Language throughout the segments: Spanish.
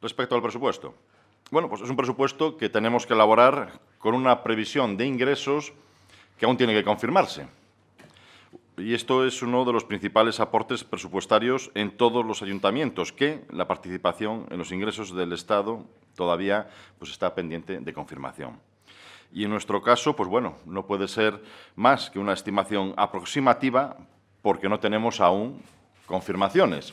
Respecto al presupuesto. Bueno, pues es un presupuesto que tenemos que elaborar con una previsión de ingresos que aún tiene que confirmarse. Y esto es uno de los principales aportes presupuestarios en todos los ayuntamientos, que la participación en los ingresos del Estado todavía pues, está pendiente de confirmación. Y en nuestro caso, pues bueno, no puede ser más que una estimación aproximativa porque no tenemos aún confirmaciones.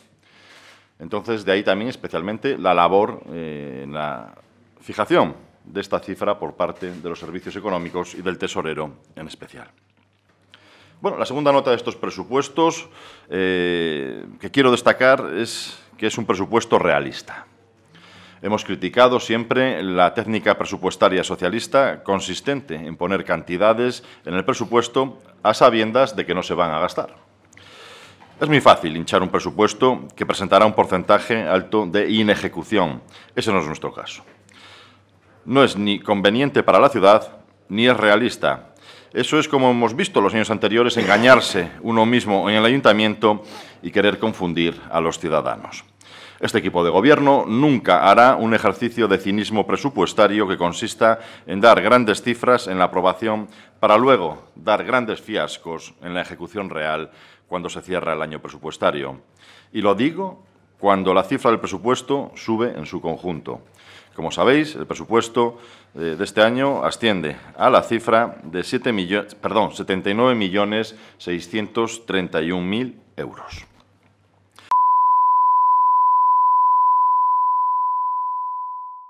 Entonces, de ahí también especialmente la labor eh, en la fijación de esta cifra por parte de los servicios económicos y del tesorero en especial. Bueno, la segunda nota de estos presupuestos eh, que quiero destacar es que es un presupuesto realista. Hemos criticado siempre la técnica presupuestaria socialista consistente en poner cantidades en el presupuesto a sabiendas de que no se van a gastar. Es muy fácil hinchar un presupuesto que presentará un porcentaje alto de inejecución. Ese no es nuestro caso. No es ni conveniente para la ciudad ni es realista, eso es como hemos visto los años anteriores, engañarse uno mismo en el ayuntamiento y querer confundir a los ciudadanos. Este equipo de gobierno nunca hará un ejercicio de cinismo presupuestario que consista en dar grandes cifras en la aprobación para luego dar grandes fiascos en la ejecución real cuando se cierra el año presupuestario. Y lo digo cuando la cifra del presupuesto sube en su conjunto. Como sabéis, el presupuesto eh, de este año asciende a la cifra de 7 millones, perdón, 79.631.000 euros.